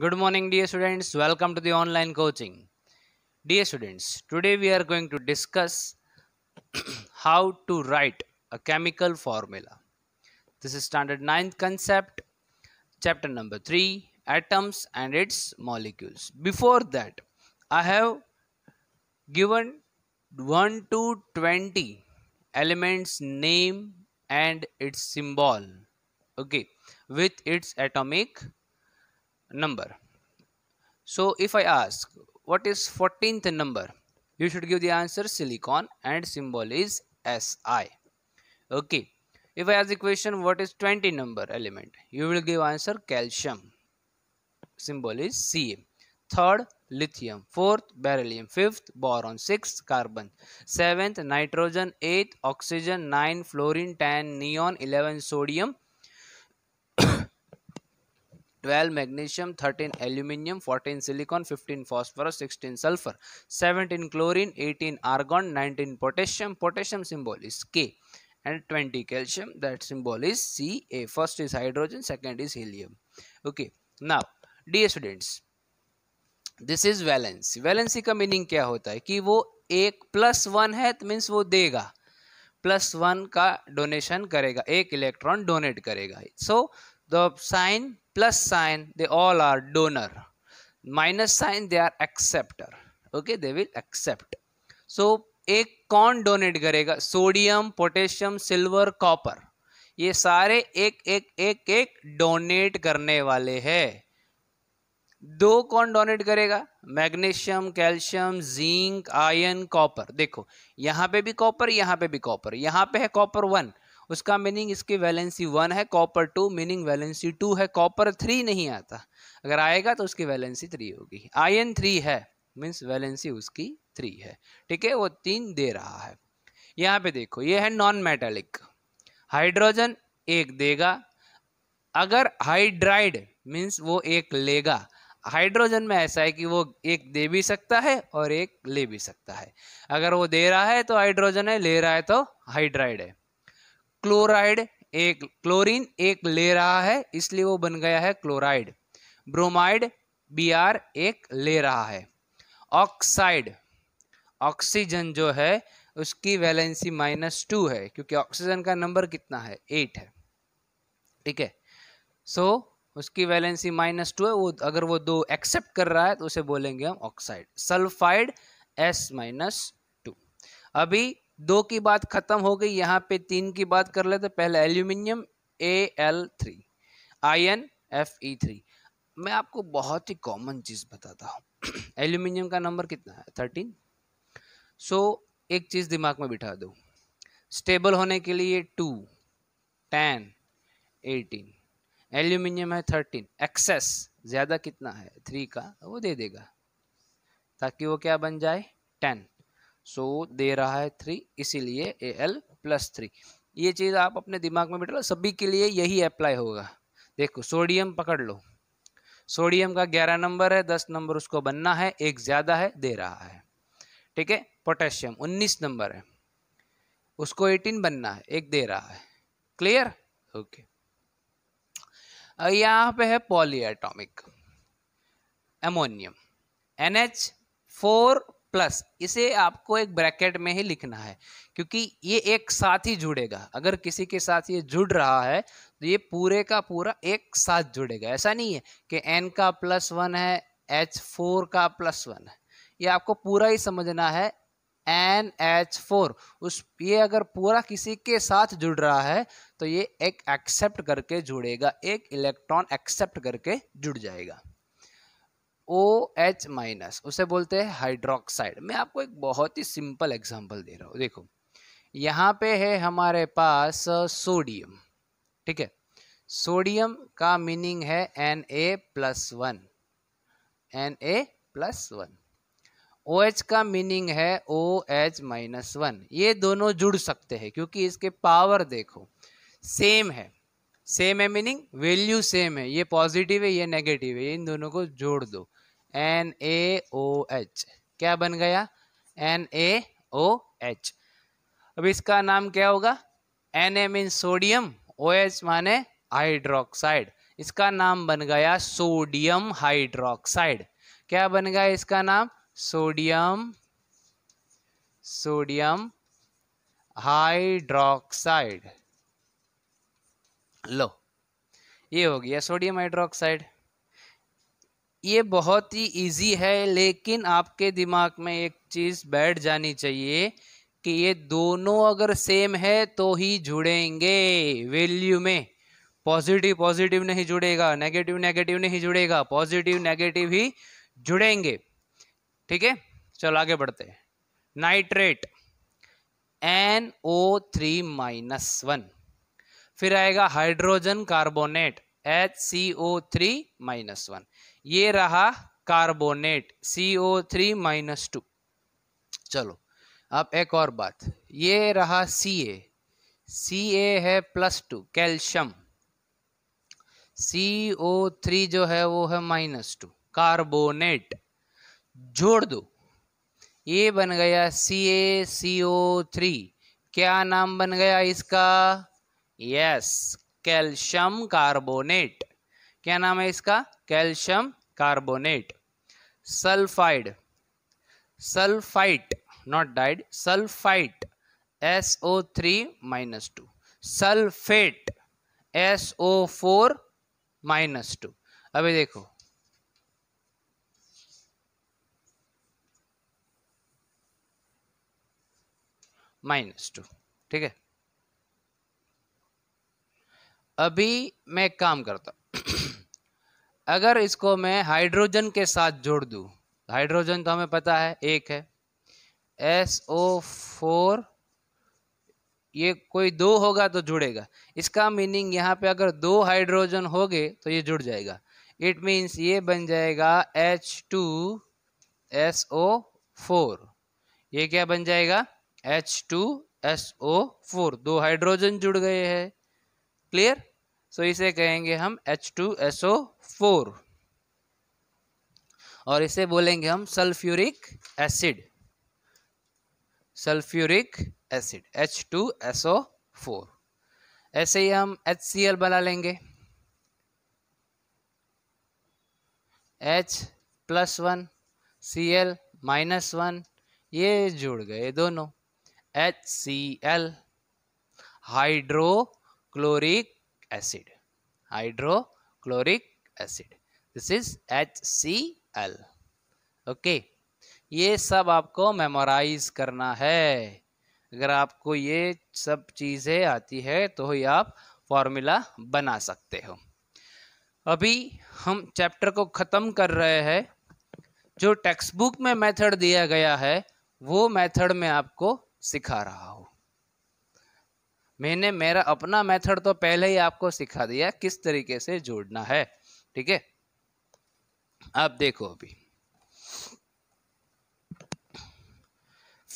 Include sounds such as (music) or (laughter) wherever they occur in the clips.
Good morning dear students, welcome to the online coaching. Dear students, today we are going to discuss (clears throat) how to write a chemical formula. This is standard 9th concept, chapter number 3, atoms and its molecules. Before that, I have given 1 to 20 elements name and its symbol okay with its atomic number so if i ask what is 14th number you should give the answer silicon and symbol is si okay if i ask the question what is 20 number element you will give answer calcium symbol is ca third lithium fourth beryllium fifth boron sixth carbon seventh nitrogen eighth oxygen nine fluorine ten neon eleven sodium twelve magnesium thirteen aluminium fourteen silicon fifteen phosphorus sixteen sulphur seventeen chlorine eighteen argon nineteen potassium potassium symbol is K twenty calcium that that is C A first is hydrogen second is helium okay now the students this is valency valency का meaning क्या होता है कि वो एक plus one है तो means वो देगा प्लस वन का डोनेशन करेगा एक इलेक्ट्रॉन डोनेट करेगा so the sign plus sign they all are donor minus sign they are acceptor okay they will accept so एक कौन डोनेट करेगा सोडियम पोटेशियम सिल्वर कॉपर ये सारे एक एक एक एक डोनेट करने वाले हैं दो कौन डोनेट करेगा magnesium calcium zinc ion copper देखो यहां पे भी कॉपर यहां पे भी कॉपर यहां पे है कॉपर वन उसका मीनिंग इसकी वैलेंसी वन है copper two meaning valency two है कॉपर थ्री नहीं आता अगर आएगा तो उसकी वैलेंसी थ्री होगी आयन थ्री है मीन्स वैलेंसी उसकी थ्री है ठीक है वो तीन दे रहा है यहाँ पे देखो ये है नॉन मेटेलिक हाइड्रोजन एक देगा अगर हाइड्राइड मीन्स वो एक लेगा हाइड्रोजन में ऐसा है कि वो एक दे भी सकता है और एक ले भी सकता है अगर वो दे रहा है तो हाइड्रोजन है ले रहा है तो हाइड्राइड है क्लोराइड एक क्लोरीन एक ले रहा है इसलिए वो बन गया है क्लोराइड ब्रोमाइड बी आर एक ले रहा है ऑक्साइड ऑक्सीजन जो है उसकी वैलेंसी माइनस टू है क्योंकि ऑक्सीजन का नंबर कितना है एट है ठीक है सो so, उसकी वैलेंसी माइनस टू है वो अगर वो दो एक्सेप्ट कर रहा है तो उसे बोलेंगे हम oxide sulphide S minus two अभी दो की बात खत्म हो गई यहाँ पे तीन की बात कर लेते पहले aluminium A L three I N F E three मैं आपको बहुत ही कॉमन चीज़ बताता हूँ (clears throat) एल्यूमिनियम का नंबर कितना है थर्टीन सो so, एक चीज़ दिमाग में बिठा दो स्टेबल होने के लिए टू टेन एटीन एल्यूमिनियम है थर्टीन एक्सेस ज़्यादा कितना है थ्री का वो दे देगा ताकि वो क्या बन जाए टेन सो so, दे रहा है थ्री इसीलिए ए एल प्लस थ्री ये चीज़ आप अपने दिमाग में बिठा सभी के लिए यही अप्लाई होगा देखो सोडियम पकड़ लो सोडियम का ग्यारह नंबर है दस नंबर उसको बनना है एक ज़्यादा है दे रहा है ठीक है पोटेशियम उन्नीस नंबर है उसको एटीन बनना है एक दे रहा है क्लियर ओके यहां यहाँ पे है polyatomic ammonium N H four plus इसे आपको एक ब्रैकेट में ही लिखना है क्योंकि ये एक साथ ही जुड़ेगा अगर किसी के साथ ये जुड़ रहा है तो ये पूरे का पूरा एक साथ जुड़ेगा ऐसा नहीं है कि एन का प्लस वन है एच फोर का प्लस वन है ये आपको पूरा ही समझना है एन एच फोर उस ये अगर पूरा किसी के साथ जुड़ रहा है तो ये एक एक्सेप्ट करके जुड़ेगा एक इलेक्ट्रॉन एक्सेप्ट करके जुड़ जाएगा ओ एच माइनस उसे बोलते हैं हाइड्रोक्साइड मैं आपको एक बहुत ही सिंपल एग्जांपल दे रहा हूँ देखो यहाँ पे है हमारे पास सोडियम ठीक है सोडियम का मीनिंग है N A plus one N A plus one O H का मीनिंग है ओ एच माइनस वन ये दोनों जुड़ सकते हैं क्योंकि इसके पावर देखो सेम है सेम है मीनिंग वैल्यू सेम है ये पॉजिटिव है ये नेगेटिव है इन दोनों को जोड़ दो एन ए ओ एच क्या बन गया एन ए ओ एच अब इसका नाम क्या होगा N A mean sodium O H माने हाइड्रोक्साइड इसका नाम बन गया सोडियम हाइड्रोक्साइड क्या बन गया इसका नाम सोडियम सोडियम हाइड्रोक्साइड लो ये हो गया सोडियम हाइड्रोक्साइड ये बहुत ही इजी है लेकिन आपके दिमाग में एक चीज़ बैठ जानी चाहिए कि ये दोनों अगर सेम है तो ही जुड़ेंगे वैल्यू में पॉजिटिव पॉजिटिव नहीं जुड़ेगा नेगेटिव नेगेटिव नहीं जुड़ेगा पॉजिटिव नेगेटिव ही जुड़ेंगे ठीक है चलो आगे बढ़ते हैं nitrate N O three minus one फिर आएगा hydrogen carbonate H C O three minus one ये रहा carbonate C O three minus two चलो अब एक और बात ये रहा सी ए सी ए है plus two calcium C O three जो है वो है माइनस टू कार्बोनेट जोड़ दो ये बन गया सी ए सी ओ थ्री क्या नाम बन गया इसका यस कैल्शियम कार्बोनेट क्या नाम है इसका calcium carbonate sulphide sulphite not डाइड sulphite S O three minus two sulphate S O four minus two अभी देखो माइनस टू ठीक है अभी मैं काम करता (clears throat) अगर इसको मैं हाइड्रोजन के साथ जोड़ दूँ हाइड्रोजन तो हमें पता है एक है एस ओ फोर ये कोई दो होगा तो जुड़ेगा इसका मीनिंग यहाँ पे अगर दो हाइड्रोजन हो गए तो ये जुड़ जाएगा इट मीन्स ये बन जाएगा H two S O four ये क्या बन जाएगा H two S O four दो हाइड्रोजन जुड़ गए हैं क्लियर सो इसे कहेंगे हम एच टू फोर और इसे बोलेंगे हम sulphuric acid sulphuric acid H two four ऐसे ही हम एच सी एल बना लेंगे H plus one C L minus one ये जुड़ गए दोनों H C L hydrochloric acid hydrochloric acid this is H C L okay ये सब आपको मेमोराइज करना है अगर आपको ये सब चीज़ें आती है तो ही आप फॉर्मूला बना सकते हो अभी हम चैप्टर को ख़त्म कर रहे हैं जो टेक्स्ट बुक में मेथड दिया गया है वो मेथड में आपको सिखा रहा हूँ मैंने मेरा अपना मेथड तो पहले ही आपको सिखा दिया किस तरीके से जोड़ना है ठीक है आप देखो अभी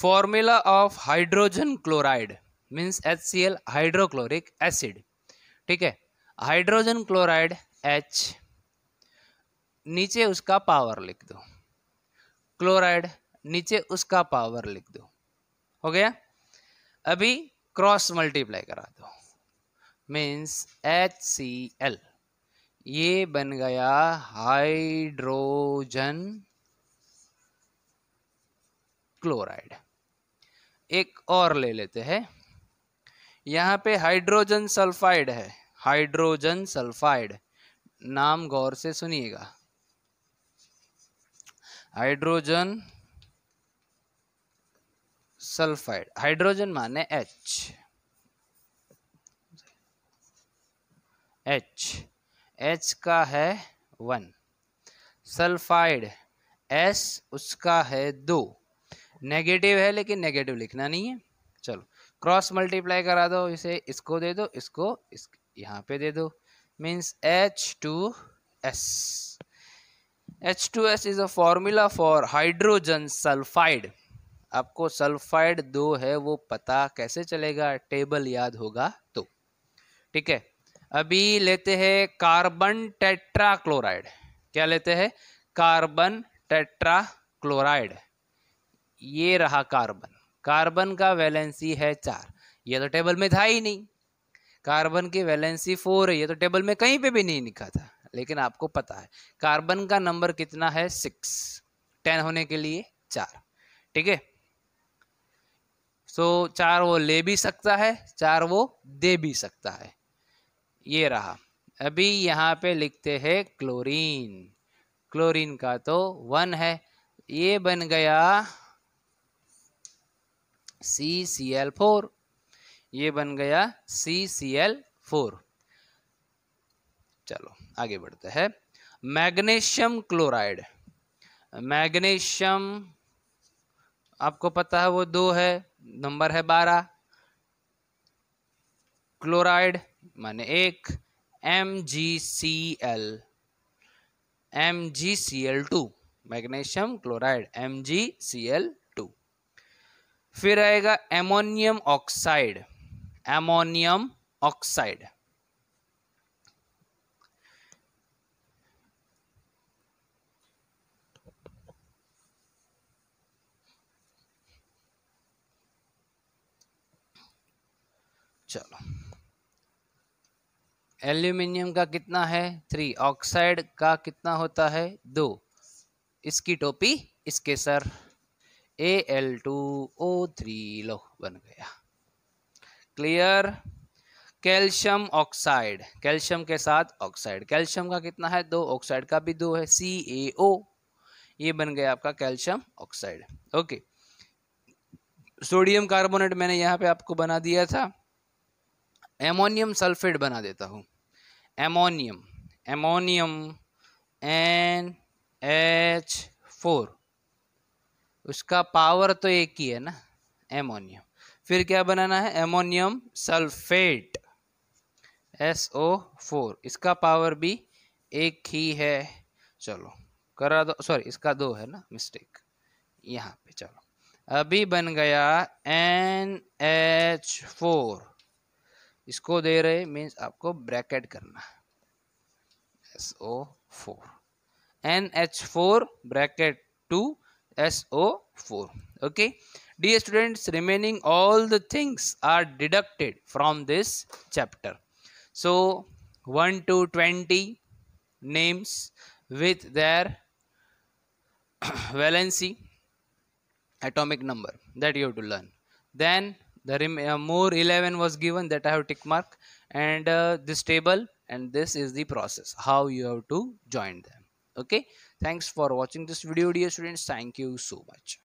formula of hydrogen chloride means H C L hydrochloric acid ठीक है हाइड्रोजन क्लोराइड एच नीचे उसका पावर लिख दो क्लोराइड नीचे उसका पावर लिख दो हो गया अभी क्रॉस मल्टीप्लाई करा दो मीन्स एच सी एल ये बन गया हाइड्रोजन क्लोराइड एक और ले लेते हैं यहाँ पे हाइड्रोजन सल्फाइड है हाइड्रोजन सल्फाइड नाम गौर से सुनिएगा हाइड्रोजन सल्फाइड हाइड्रोजन माने एच एच एच का है वन सल्फाइड एस उसका है दो नेगेटिव है लेकिन नेगेटिव लिखना नहीं है चलो क्रॉस मल्टीप्लाई करा दो इसे इसको दे दो इसको इस यहाँ पे दे दो means H two S H two S is a formula for hydrogen sulphide आपको सल्फाइड दो है वो पता कैसे चलेगा टेबल याद होगा तो ठीक है अभी लेते हैं कार्बन टेट्राक्लोराइड क्या लेते हैं कार्बन टेट्राक्लोराइड ये रहा कार्बन कार्बन का वैलेंसी है चार ये तो टेबल में था ही नहीं कार्बन की वैलेंसी फोर है ये तो टेबल में कहीं पे भी नहीं लिखा था लेकिन आपको पता है कार्बन का नंबर कितना है सिक्स टेन होने के लिए चार ठीक है सो तो चार वो ले भी सकता है चार वो दे भी सकता है ये रहा अभी यहाँ पे लिखते हैं क्लोरीन क्लोरीन का तो वन है ये बन गया सी सी एल फोर ये बन गया सी सी एल फोर चलो आगे बढ़ते हैं मैग्नीशियम क्लोराइड मैग्नीशियम आपको पता है वो दो है नंबर है बारह क्लोराइड माने एक M G C L M G C L two magnesium chloride M G C L two फिर आएगा ammonium oxide ammonium oxide aluminium का कितना है थ्री ऑक्साइड का कितना होता है दो इसकी टोपी इसके सर A L two O three लो बन गया क्लियर कैल्शियम ऑक्साइड कैल्शियम के साथ ऑक्साइड कैल्शियम का कितना है दो ऑक्साइड का भी दो है सी ए ओ ये बन गया आपका calcium oxide okay sodium carbonate मैंने यहाँ पे आपको बना दिया था एमोनियम सल्फेट बना देता हूँ ammonium ammonium N H four उसका पावर तो एक ही है ना एमोनियम फिर क्या बनाना है ammonium sulphate S O four इसका पावर भी एक ही है चलो करा दो सॉरी इसका दो है ना मिस्टेक यहाँ पे चलो अभी बन गया एन एच फोर इसको दे रहे मीन्स आपको ब्रैकेट करना S O four N H four bracket two S O four okay the student remaining all the things are deducted from this chapter so one two twenty names with their valency atomic number that you to learn then the rem uh, more 11 was given that i have tick mark and uh, this table and this is the process how you have to join them okay thanks for watching this video dear students thank you so much